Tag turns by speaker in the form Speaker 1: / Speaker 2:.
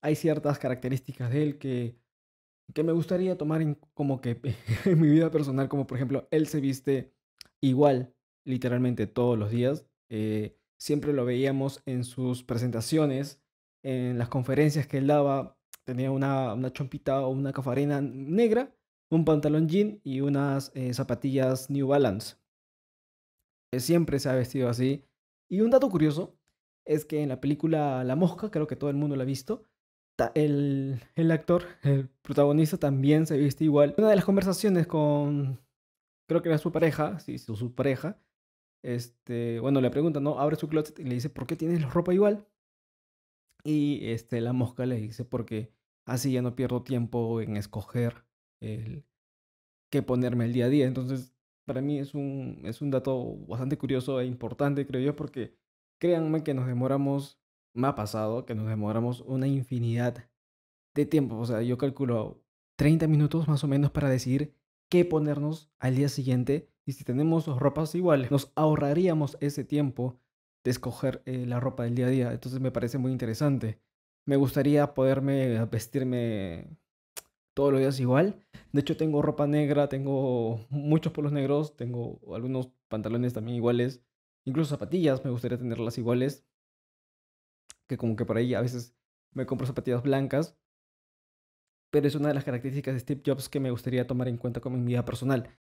Speaker 1: hay ciertas características de él que, que me gustaría tomar en, como que en mi vida personal, como por ejemplo, él se viste igual literalmente todos los días. Eh, siempre lo veíamos en sus presentaciones, en las conferencias que él daba. Tenía una, una chompita o una cafarena negra, un pantalón jean y unas eh, zapatillas New Balance. Eh, siempre se ha vestido así. Y un dato curioso es que en la película La Mosca, creo que todo el mundo la ha visto, el, actor, el protagonista también se viste igual. Una de las conversaciones con, creo que era su pareja, sí, su, su pareja, este, bueno, le pregunta, ¿no? Abre su closet y le dice, ¿por qué tienes la ropa igual? Y este, la mosca le dice, porque así ya no pierdo tiempo en escoger el qué ponerme el día a día. Entonces, para mí es un, es un dato bastante curioso e importante, creo yo, porque créanme que nos demoramos me ha pasado que nos demoramos una infinidad de tiempo. O sea, yo calculo 30 minutos más o menos para decidir qué ponernos al día siguiente. Y si tenemos ropas iguales, nos ahorraríamos ese tiempo de escoger eh, la ropa del día a día. Entonces me parece muy interesante. Me gustaría poderme ah, vestirme todos los días igual. De hecho, tengo ropa negra, tengo muchos polos negros, tengo algunos pantalones también iguales. Incluso zapatillas me gustaría tenerlas iguales que como que por ahí a veces me compro zapatillas blancas, pero es una de las características de Steve Jobs que me gustaría tomar en cuenta como mi vida personal.